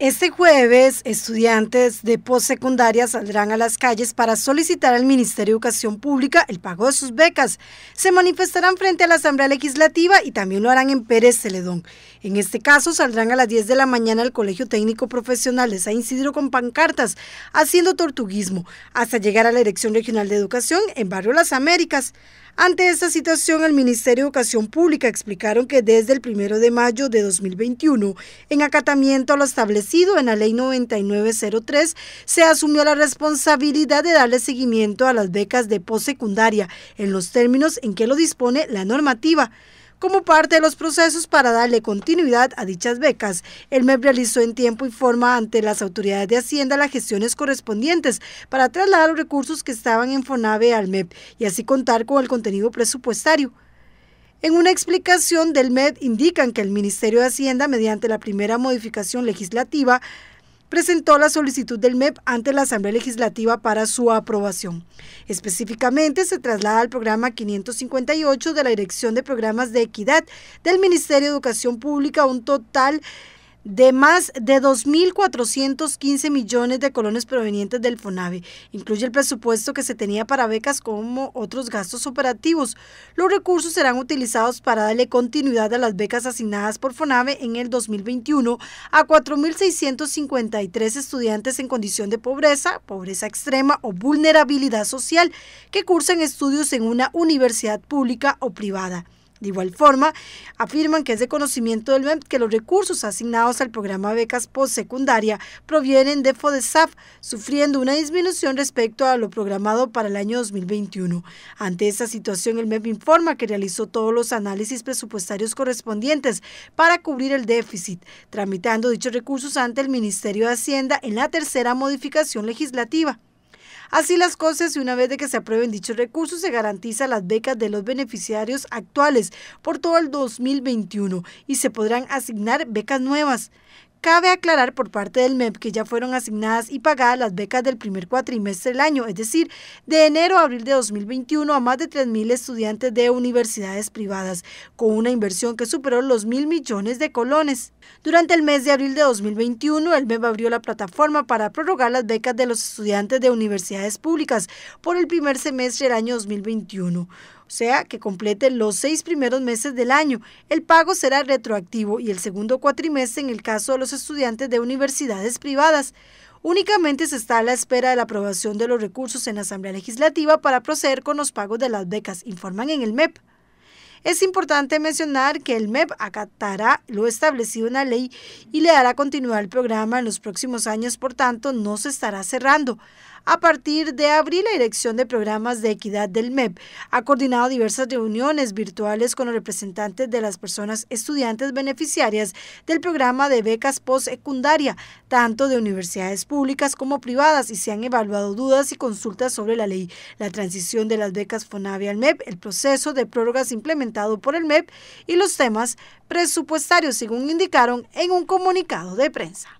Este jueves, estudiantes de postsecundaria saldrán a las calles para solicitar al Ministerio de Educación Pública el pago de sus becas. Se manifestarán frente a la Asamblea Legislativa y también lo harán en Pérez Celedón. En este caso, saldrán a las 10 de la mañana al Colegio Técnico Profesional de San con pancartas, haciendo tortuguismo, hasta llegar a la Dirección Regional de Educación en Barrio Las Américas. Ante esta situación, el Ministerio de Educación Pública explicaron que desde el 1 de mayo de 2021, en acatamiento a lo establecido, en la Ley 9903, se asumió la responsabilidad de darle seguimiento a las becas de postsecundaria en los términos en que lo dispone la normativa. Como parte de los procesos para darle continuidad a dichas becas, el MEP realizó en tiempo y forma ante las autoridades de Hacienda las gestiones correspondientes para trasladar los recursos que estaban en FONAVE al MEP y así contar con el contenido presupuestario. En una explicación del MED indican que el Ministerio de Hacienda, mediante la primera modificación legislativa, presentó la solicitud del MEP ante la Asamblea Legislativa para su aprobación. Específicamente se traslada al programa 558 de la Dirección de Programas de Equidad del Ministerio de Educación Pública un total de más de 2.415 millones de colones provenientes del FONAVE. Incluye el presupuesto que se tenía para becas como otros gastos operativos. Los recursos serán utilizados para darle continuidad a las becas asignadas por FONAVE en el 2021 a 4.653 estudiantes en condición de pobreza, pobreza extrema o vulnerabilidad social que cursan estudios en una universidad pública o privada. De igual forma, afirman que es de conocimiento del e MEP que los recursos asignados al programa becas postsecundaria provienen de FODESAF, sufriendo una disminución respecto a lo programado para el año 2021. Ante esta situación, el e MEP informa que realizó todos los análisis presupuestarios correspondientes para cubrir el déficit, tramitando dichos recursos ante el Ministerio de Hacienda en la tercera modificación legislativa. Así las cosas, y una vez de que se aprueben dichos recursos, se garantiza las becas de los beneficiarios actuales por todo el 2021 y se podrán asignar becas nuevas. Cabe aclarar por parte del MEP que ya fueron asignadas y pagadas las becas del primer cuatrimestre del año, es decir, de enero a abril de 2021 a más de 3.000 estudiantes de universidades privadas, con una inversión que superó los mil millones de colones. Durante el mes de abril de 2021, el MEP abrió la plataforma para prorrogar las becas de los estudiantes de universidades públicas por el primer semestre del año 2021 sea que complete los seis primeros meses del año. El pago será retroactivo y el segundo cuatrimestre en el caso de los estudiantes de universidades privadas. Únicamente se está a la espera de la aprobación de los recursos en la Asamblea Legislativa para proceder con los pagos de las becas, informan en el MEP. Es importante mencionar que el MEP acatará lo establecido en la ley y le hará continuar el programa en los próximos años, por tanto, no se estará cerrando. A partir de abril, la Dirección de Programas de Equidad del MEP ha coordinado diversas reuniones virtuales con los representantes de las personas estudiantes beneficiarias del programa de becas postsecundaria, tanto de universidades públicas como privadas, y se han evaluado dudas y consultas sobre la ley, la transición de las becas FONAVI al MEP, el proceso de prórrogas implementado por el MEP y los temas presupuestarios, según indicaron en un comunicado de prensa.